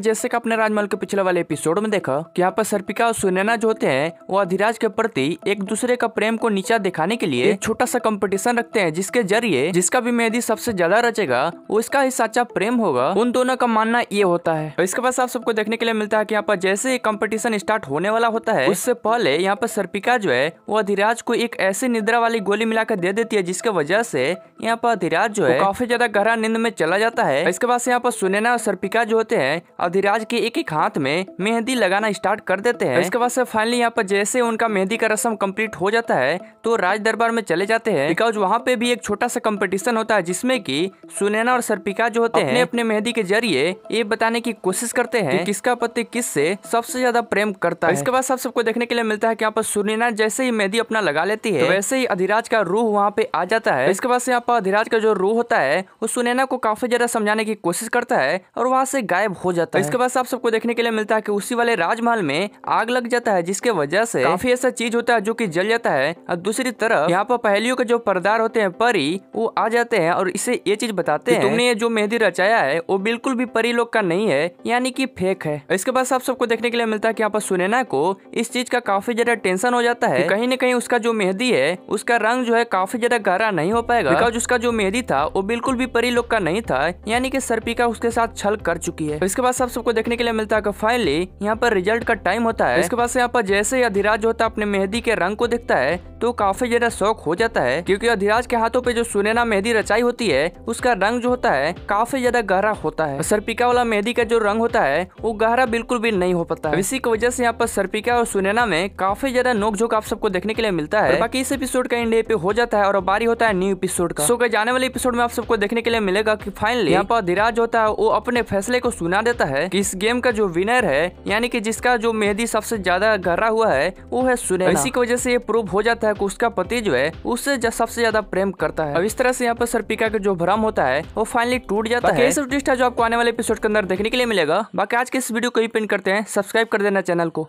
जैसे कि अपने राजमहल के पिछले वाले एपिसोड में देखा कि यहाँ पर सर्पिका और सुनैना जो होते हैं वो अधिराज के प्रति एक दूसरे का प्रेम को नीचा दिखाने के लिए एक छोटा सा कंपटीशन रखते हैं जिसके जरिए जिसका भी मेहदी सबसे ज्यादा रचेगा वो इसका ही साचा प्रेम होगा उन दोनों का मानना ये होता है तो इसके बाद आप सबको देखने के लिए मिलता है की यहाँ पर जैसे ही कम्पिटिशन स्टार्ट होने वाला होता है उससे पहले यहाँ पर सर्पिका जो है वो अधिराज को एक ऐसी निद्रा वाली गोली मिलाकर दे देती है जिसके वजह से यहाँ पर अधिराज जो है काफी ज्यादा गहरा नींद में चला जाता है तो इसके बाद यहाँ पर सुनैना और सर्पिका जो होते हैं अधिराज के एक एक हाथ में मेहंदी लगाना स्टार्ट कर देते हैं इसके बाद से फाइनली यहाँ पर जैसे उनका मेहंदी का रस्म कंप्लीट हो जाता है तो राज दरबार में चले जाते हैं बिकॉज वहाँ पे भी एक छोटा सा कंपटीशन होता है जिसमें कि सुनैना और सर्पिका जो होते हैं अपने मेहंदी के जरिए ये बताने की कोशिश करते हैं कि किसका पति किस से सबसे ज्यादा प्रेम करता है इसके बाद सब सबको देखने के लिए मिलता है की यहाँ पर सुनैना जैसे ही मेहंदी अपना लगा लेती है तो वैसे ही अधिराज का रूह वहाँ पे आ जाता है इसके बाद से यहाँ पर अधिराज का जो रूह होता है वो सुनैना को काफी ज्यादा समझाने की कोशिश करता है और वहाँ से गायब हो जाता जाता तो है इसके बाद आप सबको देखने के लिए मिलता है कि उसी वाले राजमहल में आग लग जाता है जिसके वजह से काफी ऐसा चीज होता है जो की जल जाता है और दूसरी तरफ यहाँ पर पहलियों के जो परदार होते हैं परी वो आ जाते हैं और इसे ये चीज बताते हैं तुमने ये जो मेहंदी रचाया है वो बिल्कुल भी परी लोग का नहीं है यानी की फेक है इसके बाद आप सबको देखने के लिए मिलता है की यहाँ पर सुनैना को इस चीज का काफी ज्यादा टेंशन हो जाता है कहीं न कहीं उसका जो मेहंदी है उसका रंग जो है काफी ज्यादा गहरा नहीं हो पाएगा बिकॉज उसका जो मेहंदी था वो बिल्कुल भी परी लोग का नहीं था यानी कि सरपी का उसके साथ छल कर चुकी है इसके बाद आप सबको देखने के लिए मिलता है फाइनली यहाँ पर रिजल्ट का टाइम होता है इसके बाद से यहाँ पर जैसे ही अधिराज होता है अपने मेहंदी के रंग को देखता है तो काफी ज्यादा शौक हो जाता है क्योंकि अधिराज के हाथों पे जो सुनैना मेहंदी रचाई होती है उसका रंग जो होता है काफी ज्यादा गहरा होता है सरपिका वाला मेहंदी का जो रंग होता है वो गहरा बिल्कुल भी नहीं हो पाता है इसी की वजह से यहाँ पर सरपिका और सुनैना में काफी ज्यादा नोकझोंक आप सबको देखने के लिए मिलता है बाकी इस एपिसोड का इंडिया पे हो जाता है और बारी होता है न्यू एपिसोड का सो जाने वाले एपिसोड में आप सबको देखने के लिए मिलेगा की फाइनली यहाँ पर अधिराज होता है वो अपने फैसले को सुना देता जाता है कि इस गेम का जो विनर है यानी कि जिसका जो मेहंदी सबसे ज्यादा घरा हुआ है वो है सुनैना इसी की वजह से ये प्रूव हो जाता है कि उसका पति जो है उससे सबसे ज्यादा प्रेम करता है अब इस तरह से यहाँ पर सर्पिका का जो भ्रम होता है वो फाइनली टूट जाता है जो आपको आने वाले एपिसोड के अंदर देखने के लिए मिलेगा बाकी आज के इस वीडियो को ही पिन करते हैं सब्सक्राइब कर देना चैनल को